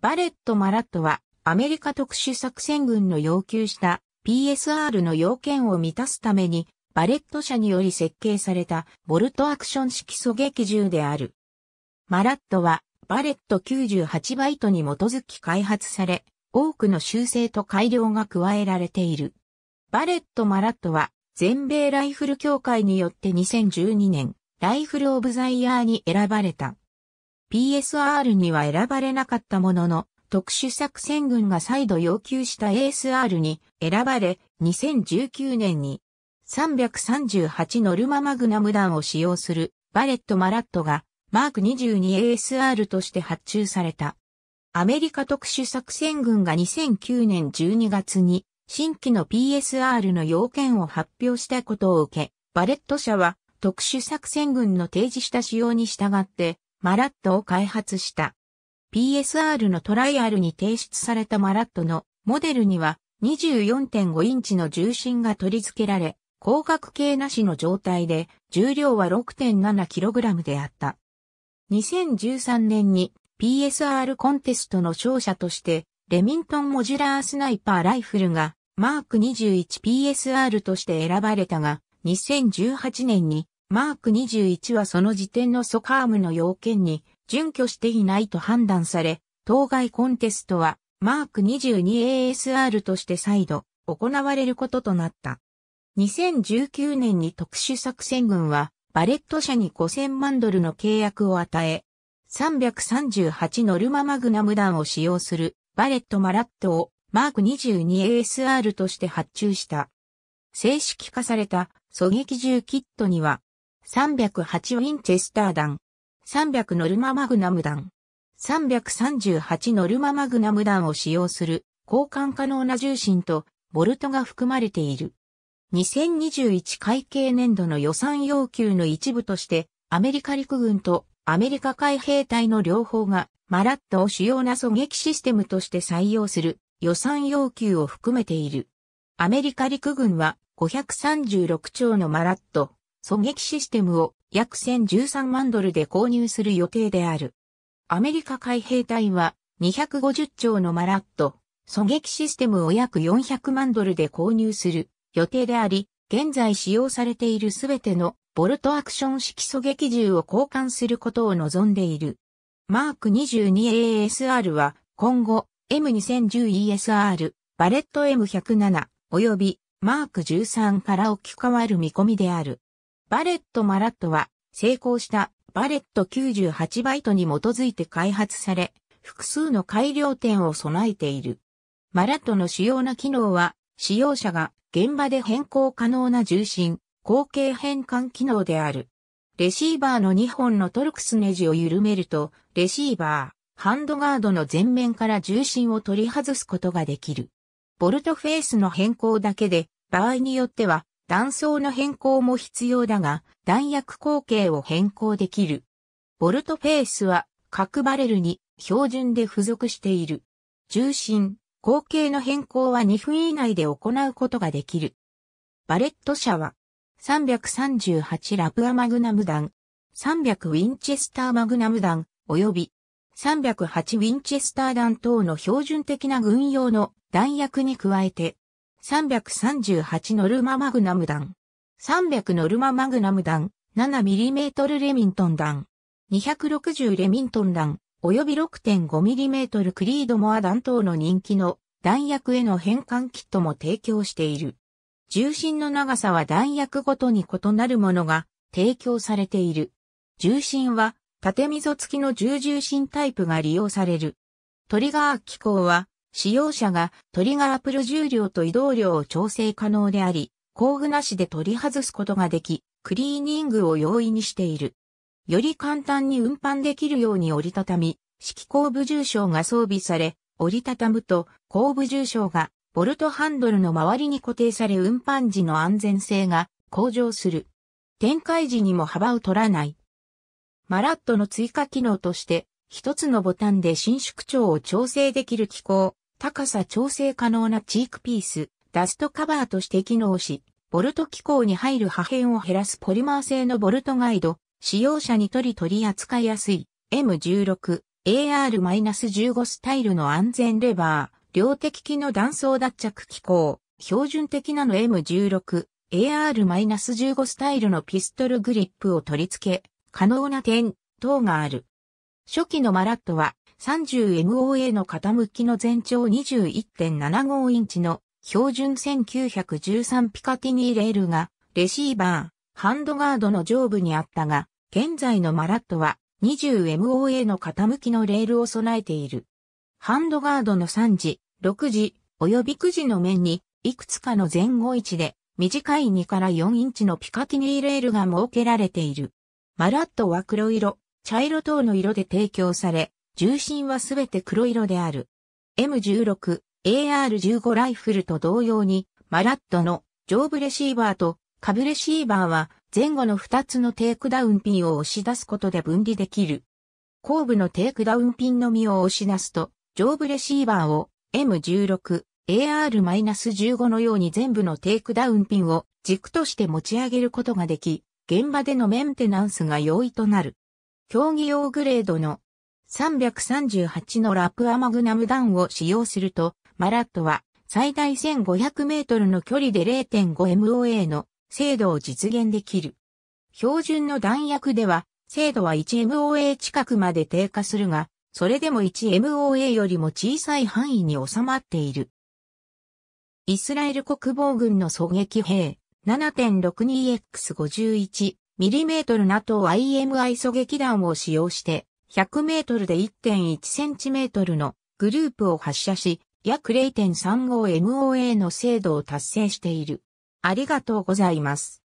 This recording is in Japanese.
バレット・マラットはアメリカ特殊作戦軍の要求した PSR の要件を満たすためにバレット社により設計されたボルトアクション式狙撃銃である。マラットはバレット98バイトに基づき開発され、多くの修正と改良が加えられている。バレット・マラットは全米ライフル協会によって2012年ライフル・オブ・ザ・イヤーに選ばれた。PSR には選ばれなかったものの、特殊作戦軍が再度要求した ASR に選ばれ、2019年に338ノルママグナム弾を使用するバレット・マラットがマーク 22ASR として発注された。アメリカ特殊作戦軍が2009年12月に新規の PSR の要件を発表したことを受け、バレット社は特殊作戦軍の提示した仕様に従ってマラットを開発した。PSR のトライアルに提出されたマラットのモデルには24.5インチの重心が取り付けられ、光学系なしの状態で重量は 6.7kg であった。2013年に PSR コンテストの勝者としてレミントンモジュラースナイパーライフルがマーク 21PSR として選ばれたが2018年にマーク21はその時点のソカームの要件に準拠していないと判断され、当該コンテストはマーク 22ASR として再度行われることとなった。2019年に特殊作戦軍はバレット社に5000万ドルの契約を与え、338ノルママグナム弾を使用するバレットマラットをマーク 22ASR として発注した。正式化された狙撃銃キットには308ウィンチェスター弾、300ノルママグナム弾、338ノルママグナム弾を使用する交換可能な重心とボルトが含まれている。2021会計年度の予算要求の一部として、アメリカ陸軍とアメリカ海兵隊の両方がマラットを主要な狙撃システムとして採用する予算要求を含めている。アメリカ陸軍は536兆のマラット狙撃システムを約1013万ドルで購入する予定である。アメリカ海兵隊は250丁のマラット狙撃システムを約400万ドルで購入する予定であり、現在使用されているすべてのボルトアクション式狙撃銃を交換することを望んでいる。マーク 22ASR は今後 M2010ESR、バレット M107 及びマーク13から置き換わる見込みである。バレット・マラットは、成功したバレット98バイトに基づいて開発され、複数の改良点を備えている。マラットの主要な機能は、使用者が現場で変更可能な重心、後傾変換機能である。レシーバーの2本のトルクスネジを緩めると、レシーバー、ハンドガードの前面から重心を取り外すことができる。ボルトフェースの変更だけで、場合によっては、弾倉の変更も必要だが、弾薬口径を変更できる。ボルトフェースは各バレルに標準で付属している。重心、口径の変更は2分以内で行うことができる。バレット社は338ラプアマグナム弾、300ウィンチェスターマグナム弾、及び308ウィンチェスター弾等の標準的な軍用の弾薬に加えて、338ノルママグナム弾。300ノルママグナム弾、7mm レミントン弾。260レミントン弾、及び 6.5mm クリードモア弾等の人気の弾薬への変換キットも提供している。重心の長さは弾薬ごとに異なるものが提供されている。重心は縦溝付きの重重心タイプが利用される。トリガー機構は使用者がトリガープル重量と移動量を調整可能であり、工具なしで取り外すことができ、クリーニングを容易にしている。より簡単に運搬できるように折りたたみ、式後部重症が装備され、折りたたむと後部重症がボルトハンドルの周りに固定され運搬時の安全性が向上する。展開時にも幅を取らない。マラットの追加機能として、一つのボタンで伸縮長を調整できる機構、高さ調整可能なチークピース、ダストカバーとして機能し、ボルト機構に入る破片を減らすポリマー製のボルトガイド、使用者にとり取り扱いやすい M16、AR-15 スタイルの安全レバー、量的機の断層脱着機構、標準的なの M16、AR-15 スタイルのピストルグリップを取り付け、可能な点等がある。初期のマラットは 30MOA の傾きの全長21.75インチの標準1913ピカティニーレールがレシーバー、ハンドガードの上部にあったが、現在のマラットは 20MOA の傾きのレールを備えている。ハンドガードの3時、6時、及び9時の面に、いくつかの前後位置で、短い2から4インチのピカティニーレールが設けられている。マラットは黒色、茶色等の色で提供され、重心はすべて黒色である。M16、AR15 ライフルと同様に、マラットの上部レシーバーと下部レシーバーは前後の2つのテイクダウンピンを押し出すことで分離できる。後部のテイクダウンピンのみを押し出すと、上部レシーバーを M16、AR-15 のように全部のテイクダウンピンを軸として持ち上げることができ、現場でのメンテナンスが容易となる。競技用グレードの338のラップアマグナム弾を使用すると、マラットは最大1500メートルの距離で 0.5MOA の精度を実現できる。標準の弾薬では、精度は 1MOA 近くまで低下するが、それでも 1MOA よりも小さい範囲に収まっている。イスラエル国防軍の狙撃兵 7.62X51mm NATO IMI 狙撃弾を使用して、100メートルで1.1センチメートルのグループを発射し、約 0.35MOA の精度を達成している。ありがとうございます。